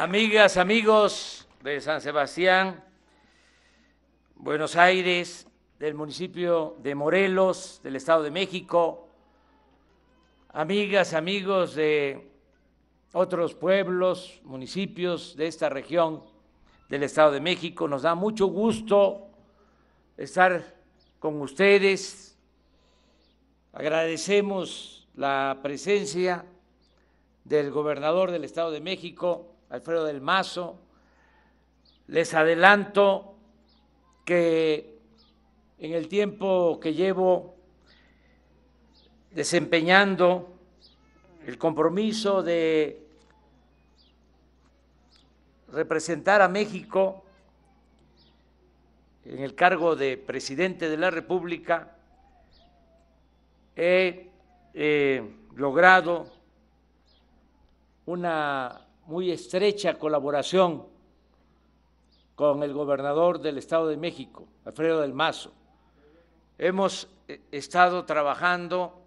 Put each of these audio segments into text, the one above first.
Amigas, amigos de San Sebastián, Buenos Aires, del municipio de Morelos, del Estado de México, amigas, amigos de otros pueblos, municipios de esta región del Estado de México, nos da mucho gusto estar con ustedes. Agradecemos la presencia del gobernador del Estado de México, Alfredo del Mazo. Les adelanto que en el tiempo que llevo desempeñando el compromiso de representar a México en el cargo de presidente de la República, he eh, logrado una muy estrecha colaboración con el gobernador del Estado de México, Alfredo del Mazo. Hemos eh, estado trabajando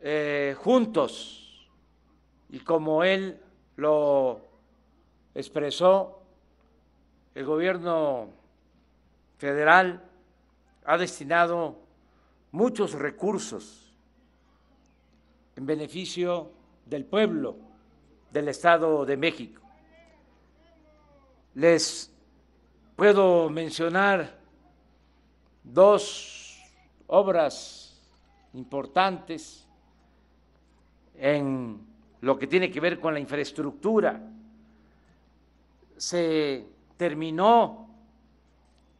eh, juntos y como él lo expresó, el gobierno federal ha destinado muchos recursos en beneficio del pueblo del Estado de México. Les puedo mencionar dos obras importantes en lo que tiene que ver con la infraestructura. Se terminó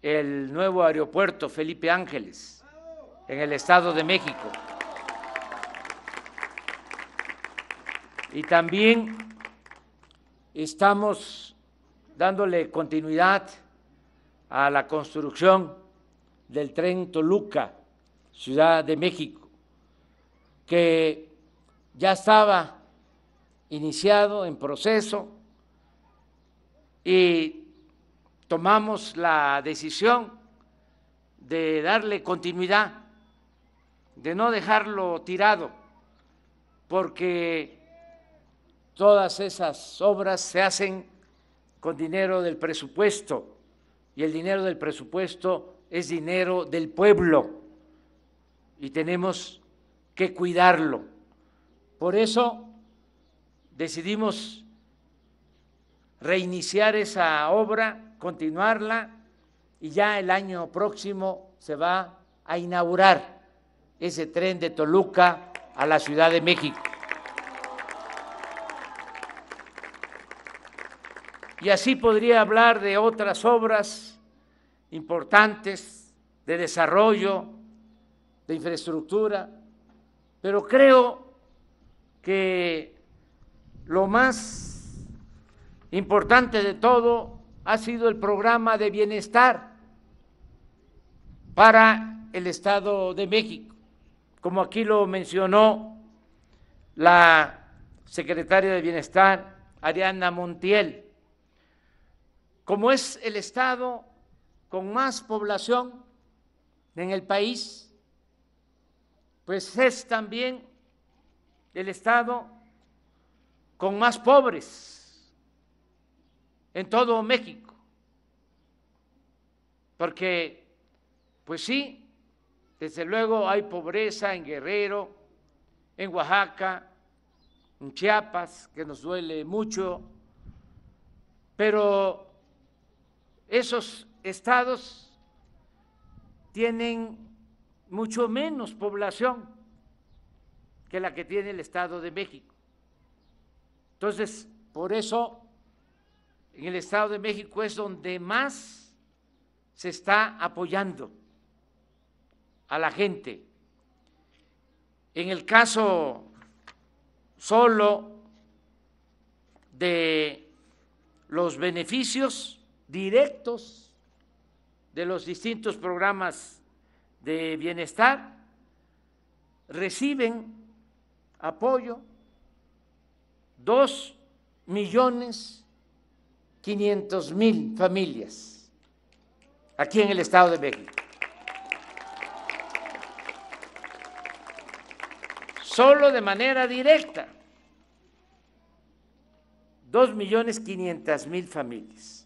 el nuevo aeropuerto Felipe Ángeles en el Estado de México. Y también estamos dándole continuidad a la construcción del tren Toluca, Ciudad de México, que ya estaba iniciado en proceso y tomamos la decisión de darle continuidad, de no dejarlo tirado, porque Todas esas obras se hacen con dinero del presupuesto y el dinero del presupuesto es dinero del pueblo y tenemos que cuidarlo. Por eso decidimos reiniciar esa obra, continuarla y ya el año próximo se va a inaugurar ese tren de Toluca a la Ciudad de México. Y así podría hablar de otras obras importantes de desarrollo, de infraestructura, pero creo que lo más importante de todo ha sido el programa de bienestar para el Estado de México, como aquí lo mencionó la secretaria de Bienestar, Ariana Montiel como es el estado con más población en el país, pues es también el estado con más pobres en todo México. Porque, pues sí, desde luego hay pobreza en Guerrero, en Oaxaca, en Chiapas, que nos duele mucho, pero esos estados tienen mucho menos población que la que tiene el Estado de México. Entonces, por eso, en el Estado de México es donde más se está apoyando a la gente. En el caso solo de los beneficios, directos de los distintos programas de bienestar, reciben apoyo dos millones quinientos mil familias aquí en el Estado de México. Solo de manera directa, dos millones quinientas mil familias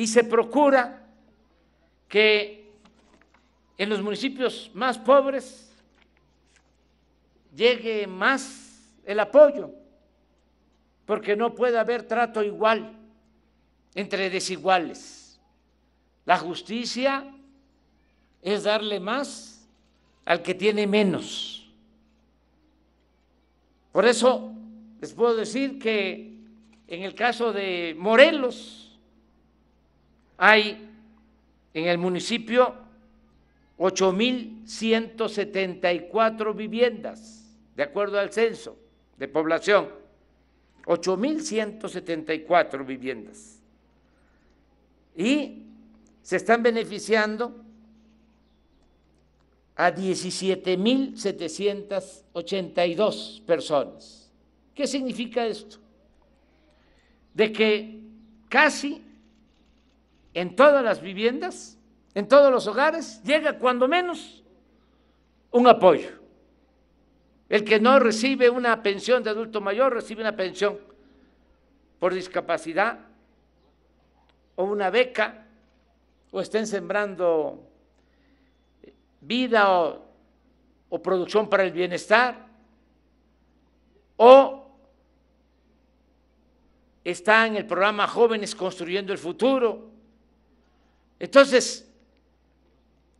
y se procura que en los municipios más pobres llegue más el apoyo, porque no puede haber trato igual entre desiguales. La justicia es darle más al que tiene menos. Por eso les puedo decir que en el caso de Morelos, hay en el municipio 8.174 viviendas, de acuerdo al censo de población. 8.174 viviendas. Y se están beneficiando a 17.782 personas. ¿Qué significa esto? De que casi en todas las viviendas, en todos los hogares, llega cuando menos un apoyo. El que no recibe una pensión de adulto mayor recibe una pensión por discapacidad o una beca o estén sembrando vida o, producción para el bienestar o está en el programa Jóvenes Construyendo el Futuro entonces,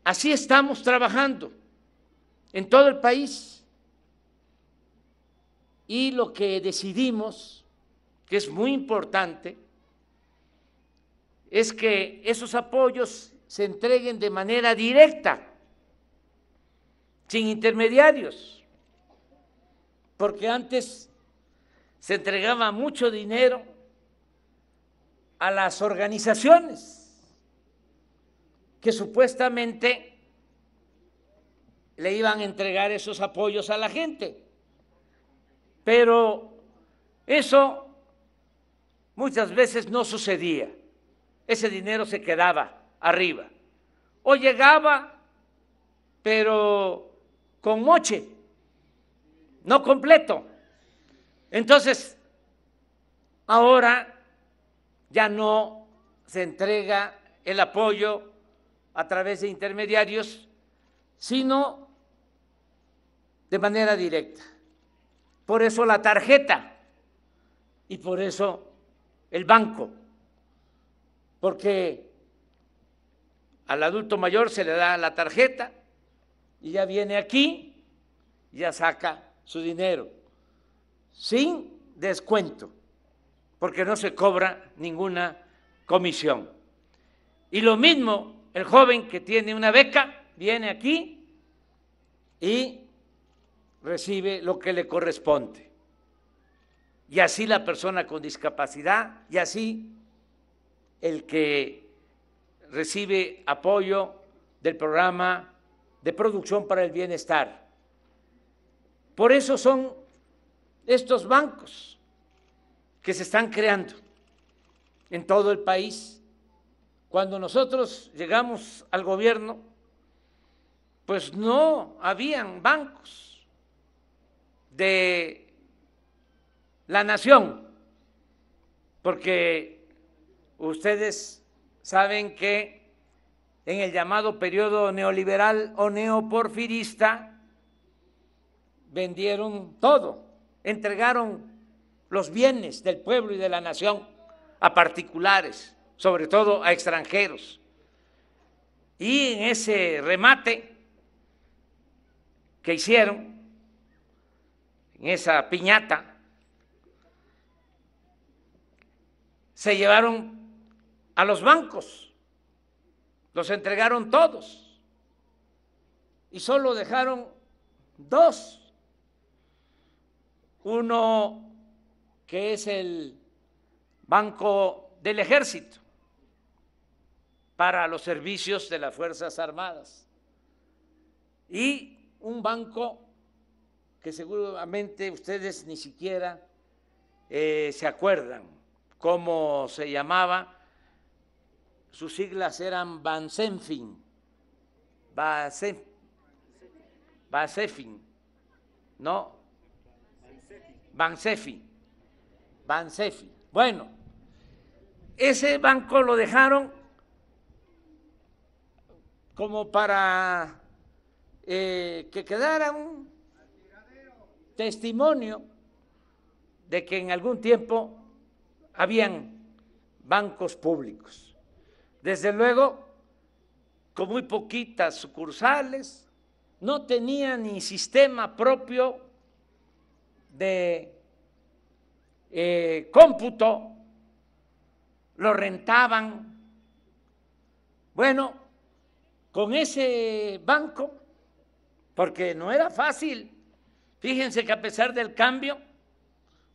así estamos trabajando en todo el país. Y lo que decidimos, que es muy importante, es que esos apoyos se entreguen de manera directa, sin intermediarios, porque antes se entregaba mucho dinero a las organizaciones que supuestamente le iban a entregar esos apoyos a la gente. Pero eso muchas veces no sucedía. Ese dinero se quedaba arriba. O llegaba, pero con moche, no completo. Entonces, ahora ya no se entrega el apoyo a través de intermediarios, sino de manera directa. Por eso la tarjeta y por eso el banco, porque al adulto mayor se le da la tarjeta y ya viene aquí, ya saca su dinero, sin descuento, porque no se cobra ninguna comisión. Y lo mismo el joven que tiene una beca viene aquí y recibe lo que le corresponde. Y así la persona con discapacidad, y así el que recibe apoyo del programa de producción para el bienestar. Por eso son estos bancos que se están creando en todo el país cuando nosotros llegamos al gobierno, pues no habían bancos de la nación, porque ustedes saben que en el llamado periodo neoliberal o neoporfirista vendieron todo, entregaron los bienes del pueblo y de la nación a particulares sobre todo a extranjeros. Y en ese remate que hicieron, en esa piñata, se llevaron a los bancos, los entregaron todos y solo dejaron dos. Uno que es el Banco del Ejército para los servicios de las Fuerzas Armadas. Y un banco que seguramente ustedes ni siquiera eh, se acuerdan cómo se llamaba, sus siglas eran Bansenfin, Bansefin, ¿no? Bansefi, Bansefi. Bueno, ese banco lo dejaron como para eh, que quedara un testimonio de que en algún tiempo habían bancos públicos. Desde luego, con muy poquitas sucursales, no tenían ni sistema propio de eh, cómputo, lo rentaban. Bueno, con ese banco, porque no era fácil. Fíjense que a pesar del cambio,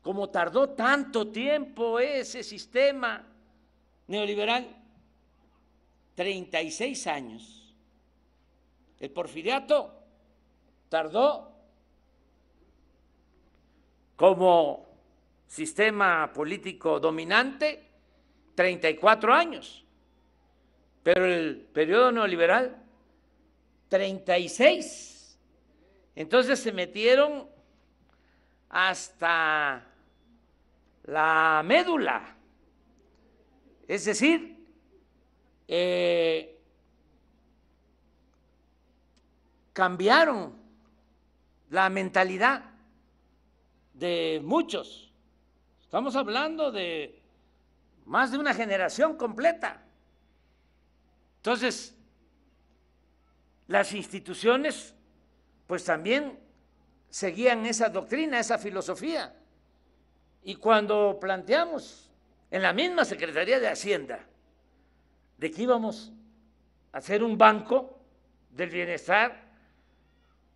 como tardó tanto tiempo ese sistema neoliberal, 36 años, el porfiriato tardó como sistema político dominante 34 años pero el periodo neoliberal, 36. Entonces se metieron hasta la médula. Es decir, eh, cambiaron la mentalidad de muchos. Estamos hablando de más de una generación completa. Entonces, las instituciones, pues también seguían esa doctrina, esa filosofía. Y cuando planteamos en la misma Secretaría de Hacienda de que íbamos a hacer un banco del bienestar,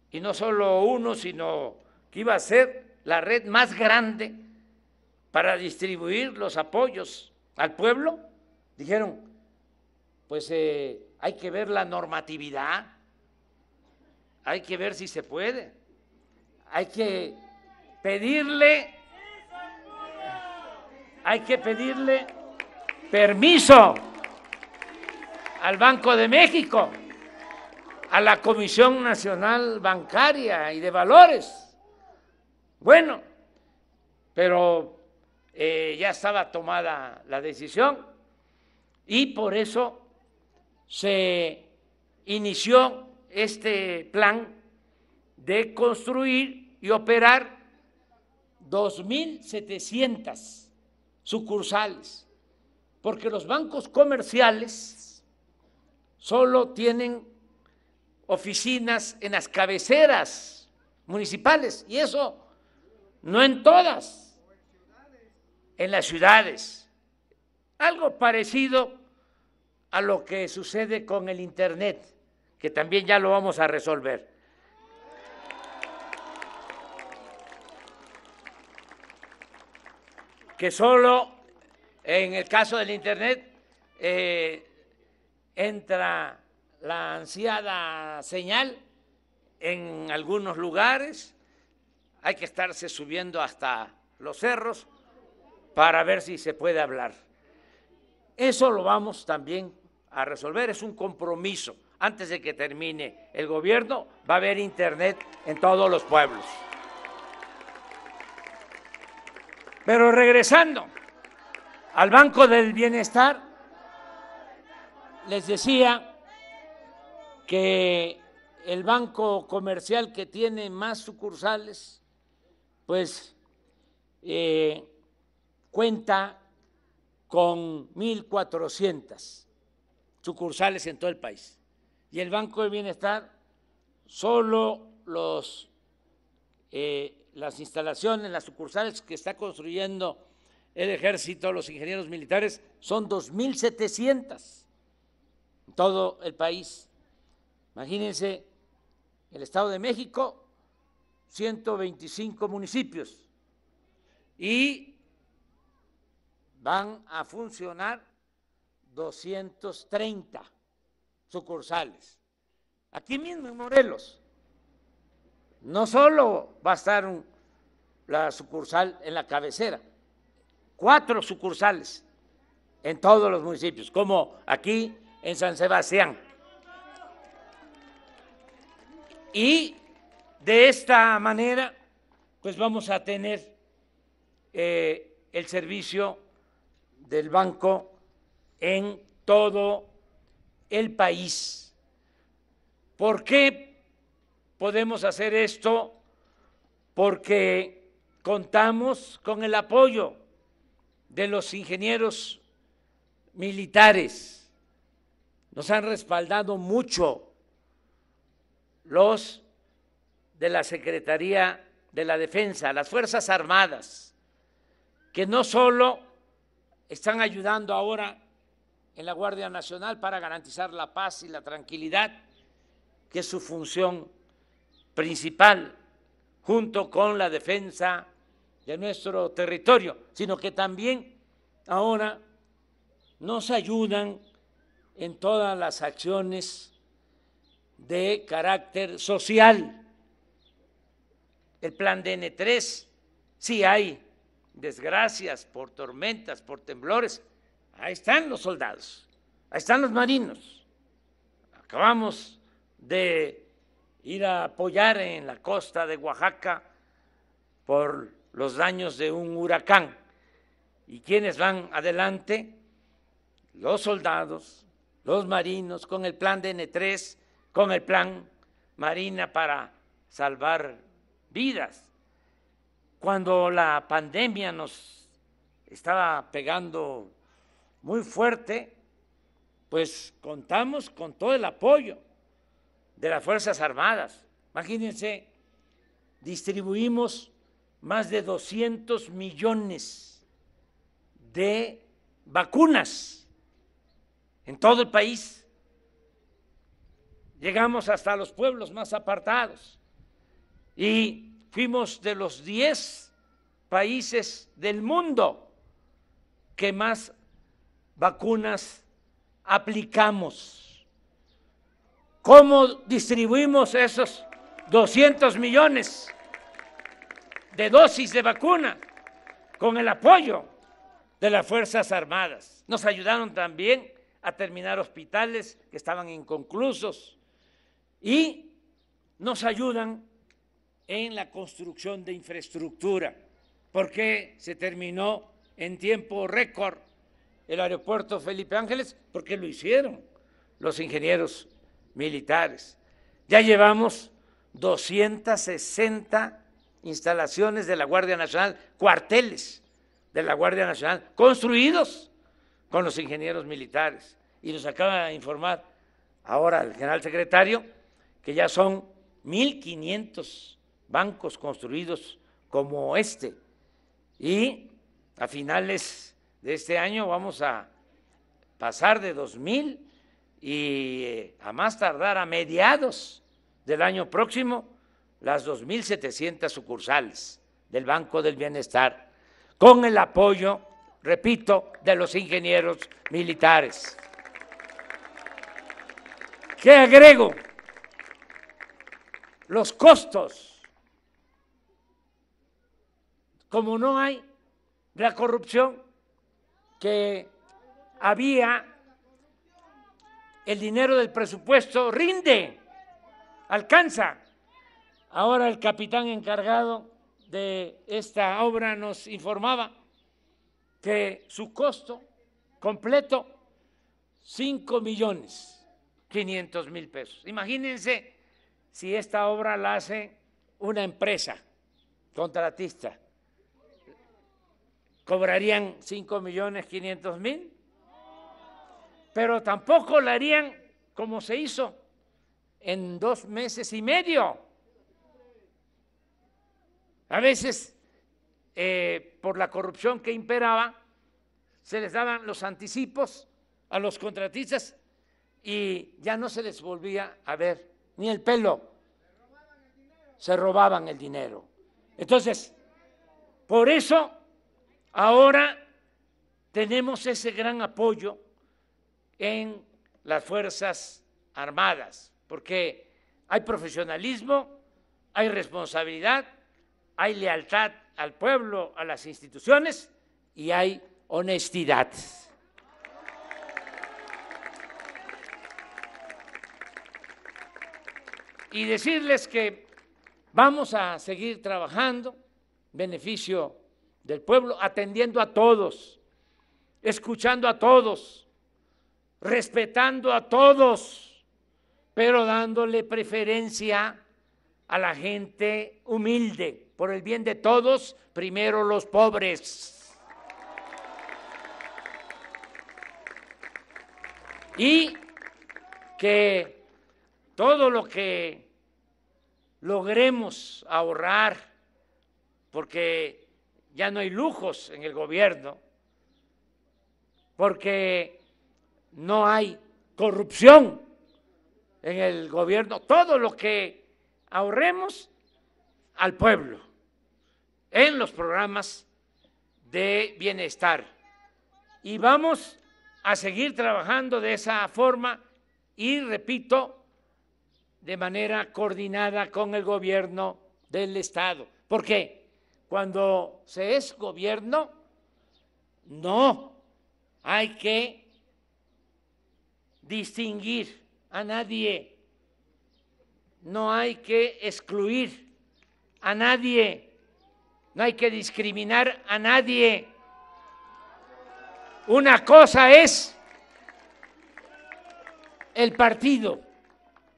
y no solo uno, sino que iba a ser la red más grande para distribuir los apoyos al pueblo, dijeron, pues eh, hay que ver la normatividad, hay que ver si se puede, hay que pedirle, hay que pedirle permiso al Banco de México, a la Comisión Nacional Bancaria y de Valores. Bueno, pero eh, ya estaba tomada la decisión y por eso se inició este plan de construir y operar 2.700 sucursales, porque los bancos comerciales solo tienen oficinas en las cabeceras municipales, y eso no en todas, en las ciudades. Algo parecido a lo que sucede con el Internet, que también ya lo vamos a resolver. Que solo en el caso del Internet eh, entra la ansiada señal en algunos lugares, hay que estarse subiendo hasta los cerros para ver si se puede hablar. Eso lo vamos también a resolver, es un compromiso. Antes de que termine el gobierno, va a haber Internet en todos los pueblos. Pero regresando al Banco del Bienestar, les decía que el banco comercial que tiene más sucursales, pues eh, cuenta con 1.400 sucursales en todo el país. Y el Banco de Bienestar, solo los, eh, las instalaciones, las sucursales que está construyendo el ejército, los ingenieros militares, son 2.700 en todo el país. Imagínense, el Estado de México, 125 municipios. Y van a funcionar 230 sucursales, aquí mismo en Morelos. No solo va a estar la sucursal en la cabecera, cuatro sucursales en todos los municipios, como aquí en San Sebastián. Y de esta manera, pues vamos a tener eh, el servicio del Banco en todo el país. ¿Por qué podemos hacer esto? Porque contamos con el apoyo de los ingenieros militares. Nos han respaldado mucho los de la Secretaría de la Defensa, las Fuerzas Armadas, que no solo están ayudando ahora en la Guardia Nacional para garantizar la paz y la tranquilidad, que es su función principal, junto con la defensa de nuestro territorio, sino que también ahora nos ayudan en todas las acciones de carácter social. El plan DN3, sí hay desgracias por tormentas, por temblores, Ahí están los soldados, ahí están los marinos. Acabamos de ir a apoyar en la costa de Oaxaca por los daños de un huracán. ¿Y quiénes van adelante? Los soldados, los marinos, con el plan de n 3 con el plan Marina para salvar vidas. Cuando la pandemia nos estaba pegando muy fuerte, pues contamos con todo el apoyo de las Fuerzas Armadas. Imagínense, distribuimos más de 200 millones de vacunas en todo el país. Llegamos hasta los pueblos más apartados y fuimos de los 10 países del mundo que más vacunas aplicamos? ¿Cómo distribuimos esos 200 millones de dosis de vacuna con el apoyo de las Fuerzas Armadas? Nos ayudaron también a terminar hospitales que estaban inconclusos y nos ayudan en la construcción de infraestructura, porque se terminó en tiempo récord el aeropuerto Felipe Ángeles porque lo hicieron los ingenieros militares. Ya llevamos 260 instalaciones de la Guardia Nacional, cuarteles de la Guardia Nacional, construidos con los ingenieros militares. Y nos acaba de informar ahora el general secretario que ya son 1.500 bancos construidos como este. Y a finales de este año vamos a pasar de 2.000 y eh, a más tardar a mediados del año próximo las 2.700 sucursales del Banco del Bienestar, con el apoyo, repito, de los ingenieros militares. ¿Qué agrego? Los costos. Como no hay la corrupción, que había el dinero del presupuesto rinde, alcanza. Ahora el capitán encargado de esta obra nos informaba que su costo completo, 5 millones 500 mil pesos. Imagínense si esta obra la hace una empresa contratista cobrarían 5 millones 500 mil, pero tampoco lo harían como se hizo en dos meses y medio. A veces, eh, por la corrupción que imperaba, se les daban los anticipos a los contratistas y ya no se les volvía a ver ni el pelo. Se robaban el dinero. Entonces, por eso Ahora tenemos ese gran apoyo en las Fuerzas Armadas, porque hay profesionalismo, hay responsabilidad, hay lealtad al pueblo, a las instituciones y hay honestidad. Y decirles que vamos a seguir trabajando, beneficio del pueblo, atendiendo a todos, escuchando a todos, respetando a todos, pero dándole preferencia a la gente humilde, por el bien de todos, primero los pobres. Y que todo lo que logremos ahorrar, porque ya no hay lujos en el gobierno, porque no hay corrupción en el gobierno. Todo lo que ahorremos al pueblo en los programas de bienestar. Y vamos a seguir trabajando de esa forma y, repito, de manera coordinada con el gobierno del Estado. ¿Por qué? cuando se es gobierno, no hay que distinguir a nadie, no hay que excluir a nadie, no hay que discriminar a nadie. Una cosa es el partido,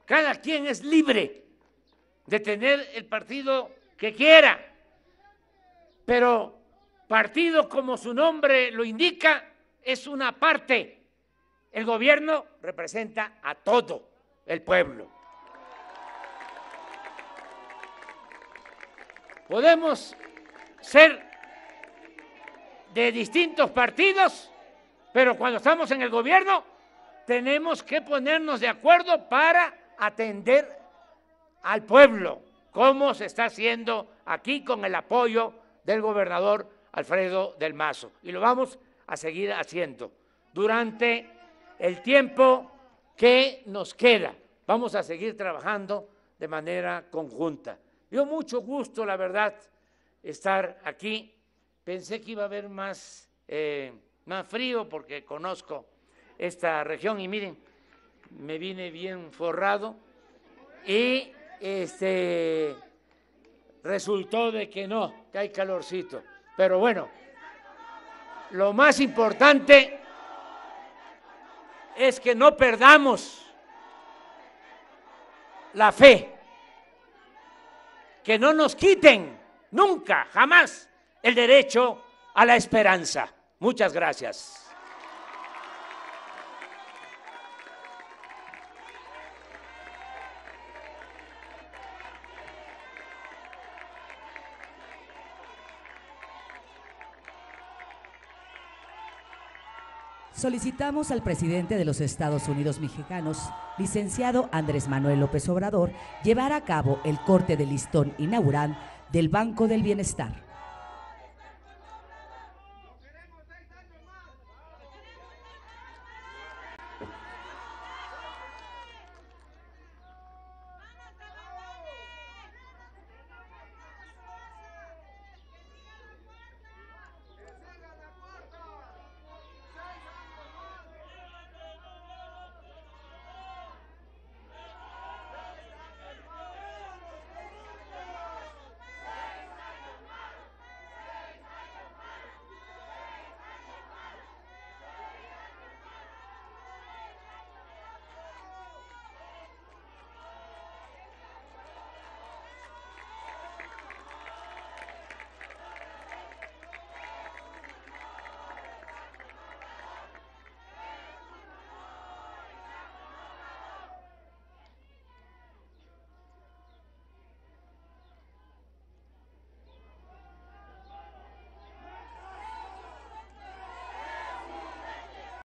cada quien es libre de tener el partido que quiera pero partido, como su nombre lo indica, es una parte. El gobierno representa a todo el pueblo. Podemos ser de distintos partidos, pero cuando estamos en el gobierno tenemos que ponernos de acuerdo para atender al pueblo, como se está haciendo aquí con el apoyo del gobernador Alfredo del Mazo. Y lo vamos a seguir haciendo durante el tiempo que nos queda. Vamos a seguir trabajando de manera conjunta. Dio mucho gusto, la verdad, estar aquí. Pensé que iba a haber más, eh, más frío porque conozco esta región y miren, me vine bien forrado y este resultó de que no, que hay calorcito. Pero bueno, lo más importante es que no perdamos la fe, que no nos quiten nunca, jamás, el derecho a la esperanza. Muchas gracias. Solicitamos al presidente de los Estados Unidos mexicanos, licenciado Andrés Manuel López Obrador, llevar a cabo el corte de listón inaugural del Banco del Bienestar